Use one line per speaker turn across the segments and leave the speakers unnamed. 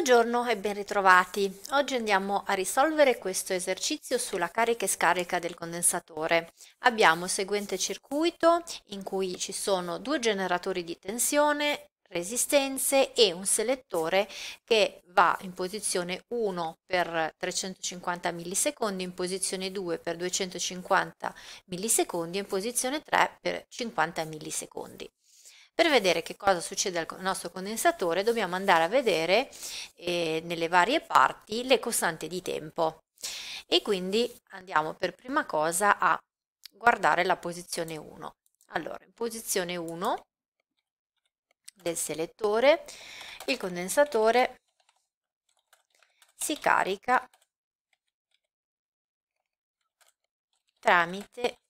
Buongiorno e ben ritrovati. Oggi andiamo a risolvere questo esercizio sulla carica e scarica del condensatore. Abbiamo il seguente circuito in cui ci sono due generatori di tensione, resistenze e un selettore che va in posizione 1 per 350 millisecondi, in posizione 2 per 250 millisecondi e in posizione 3 per 50 millisecondi. Per vedere che cosa succede al nostro condensatore dobbiamo andare a vedere eh, nelle varie parti le costanti di tempo e quindi andiamo per prima cosa a guardare la posizione 1. Allora, in posizione 1 del selettore il condensatore si carica tramite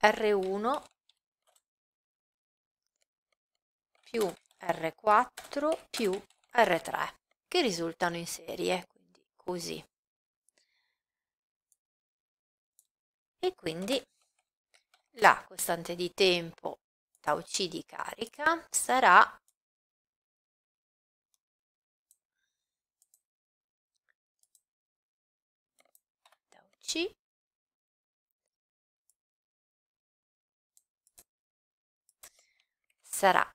R1 più R4 più R3 che risultano in serie, quindi così. E quindi la costante di tempo tau c di carica sarà tau c sarà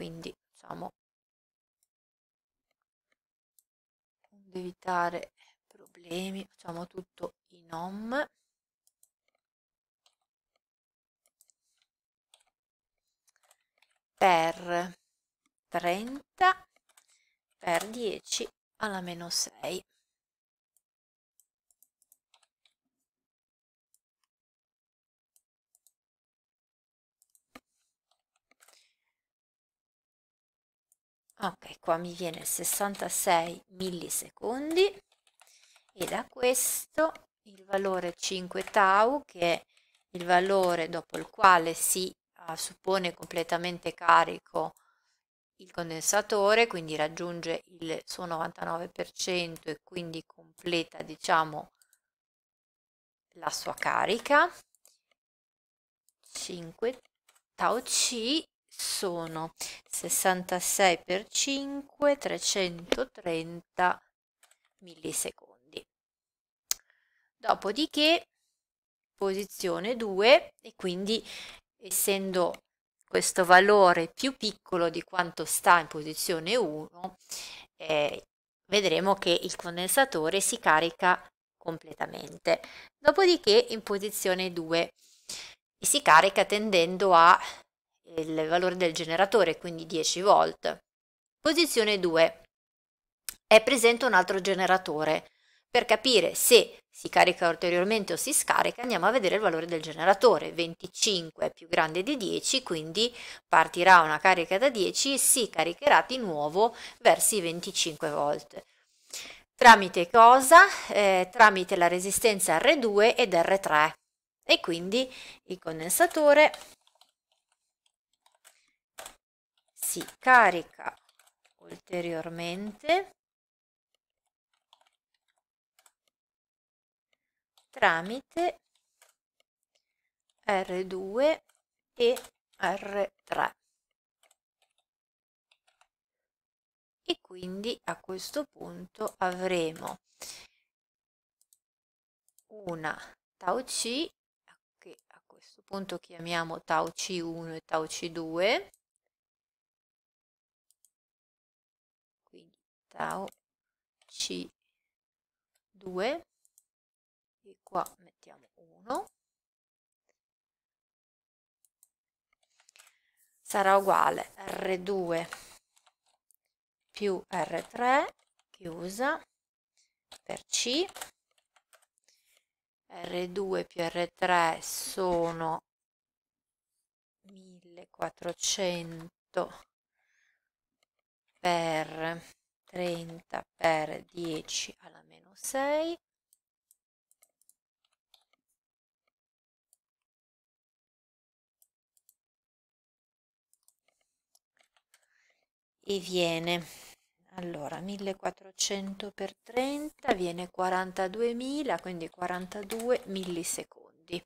quindi diciamo ad evitare problemi facciamo tutto in home per 30 per 10 alla meno 6 ok qua mi viene 66 millisecondi e da questo il valore 5 tau che è il valore dopo il quale si uh, suppone completamente carico il condensatore quindi raggiunge il suo 99% e quindi completa diciamo la sua carica 5 tau c sono 66 per 5, 330 millisecondi. Dopodiché posizione 2 e quindi essendo questo valore più piccolo di quanto sta in posizione 1, eh, vedremo che il condensatore si carica completamente. Dopodiché in posizione 2 si carica tendendo a il valore del generatore, quindi 10 volt. Posizione 2. È presente un altro generatore. Per capire se si carica ulteriormente o si scarica andiamo a vedere il valore del generatore. 25 è più grande di 10, quindi partirà una carica da 10 e si caricherà di nuovo verso i 25 volt. Tramite cosa? Eh, tramite la resistenza R2 ed R3 e quindi il condensatore si carica ulteriormente tramite R2 e R3 e quindi a questo punto avremo una tau C che a questo punto chiamiamo tau C1 e tau C2 tau c2 e qua mettiamo 1 sarà uguale r2 più r3 chiusa per c r2 più r3 sono 1400 per 30 per 10 alla meno 6 e viene allora 1400 per 30 viene 42.000 quindi 42 millisecondi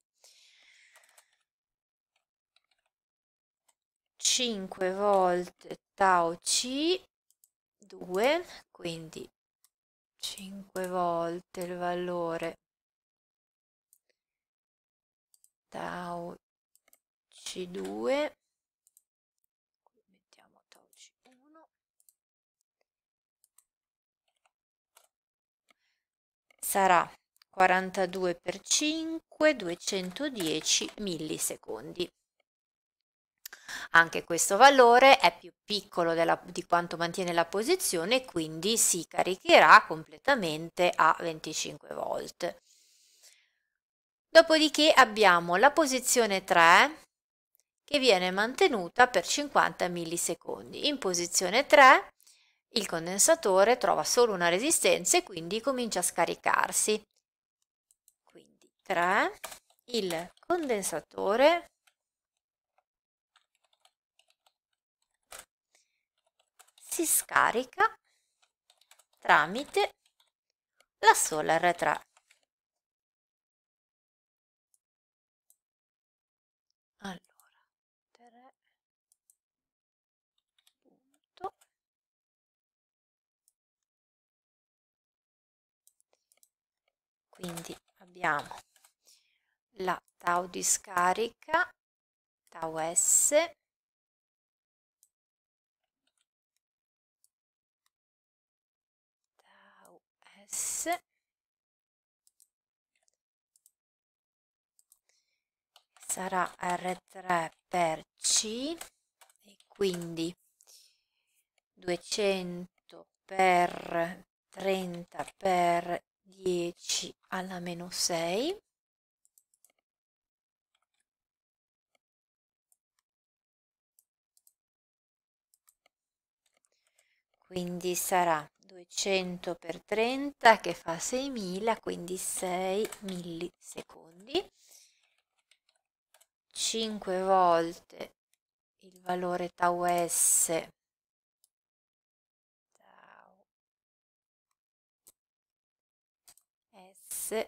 5 volte tau c 2, quindi 5 volte il valore tau C2 mettiamo tau C1 sarà 42 per 5 210 millisecondi anche questo valore è più piccolo della, di quanto mantiene la posizione quindi si caricherà completamente a 25 volt. Dopodiché abbiamo la posizione 3 che viene mantenuta per 50 millisecondi. In posizione 3 il condensatore trova solo una resistenza e quindi comincia a scaricarsi. Quindi 3, il condensatore si scarica tramite la sola R3. Allora, 3. Punto. Quindi abbiamo la tau di scarica, tau S, S sarà R3 per C e quindi 200 per 30 per 10 alla meno 6 quindi sarà 200 per 30 che fa 6000, quindi 6 millisecondi. 5 volte il valore tau s tau s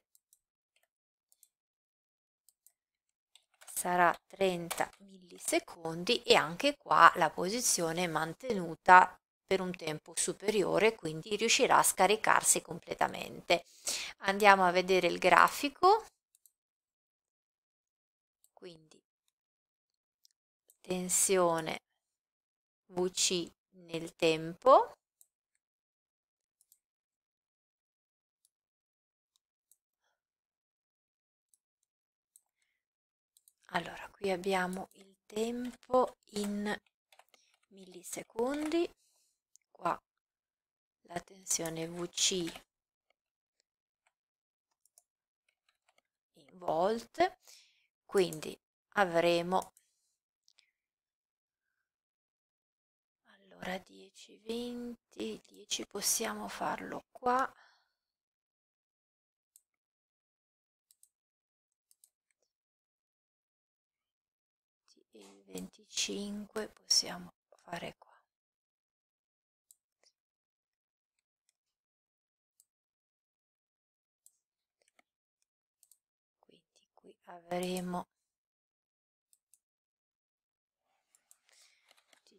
sarà 30 millisecondi e anche qua la posizione è mantenuta per un tempo superiore, quindi riuscirà a scaricarsi completamente. Andiamo a vedere il grafico. Quindi tensione VC nel tempo. Allora, qui abbiamo il tempo in millisecondi qua la tensione VC in volt, quindi avremo allora 10, 20, 10 possiamo farlo qua. il 25 possiamo fare avremo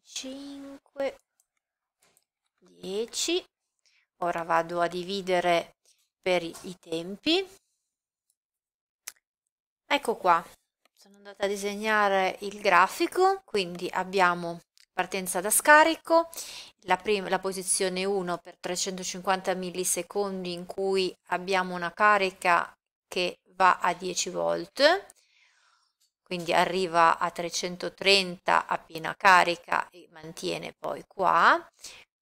5 10 ora vado a dividere per i tempi ecco qua sono andata a disegnare il grafico quindi abbiamo partenza da scarico la, prima, la posizione 1 per 350 millisecondi in cui abbiamo una carica che va a 10 volt, quindi arriva a 330 a piena carica e mantiene poi qua,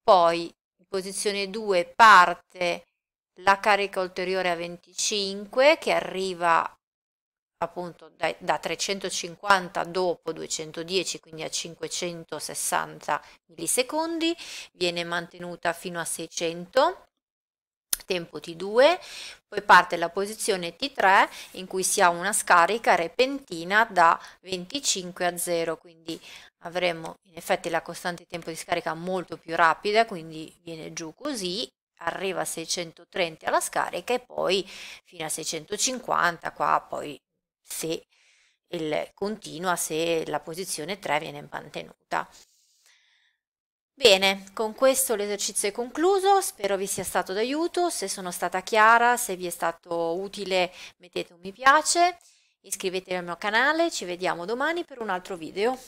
poi in posizione 2 parte la carica ulteriore a 25 che arriva appunto da, da 350 dopo 210 quindi a 560 millisecondi viene mantenuta fino a 600 tempo T2, poi parte la posizione T3 in cui si ha una scarica repentina da 25 a 0, quindi avremo in effetti la costante tempo di scarica molto più rapida, quindi viene giù così, arriva a 630 alla scarica e poi fino a 650, qua poi se il continua se la posizione 3 viene mantenuta. Bene, con questo l'esercizio è concluso, spero vi sia stato d'aiuto, se sono stata chiara, se vi è stato utile mettete un mi piace, iscrivetevi al mio canale, ci vediamo domani per un altro video.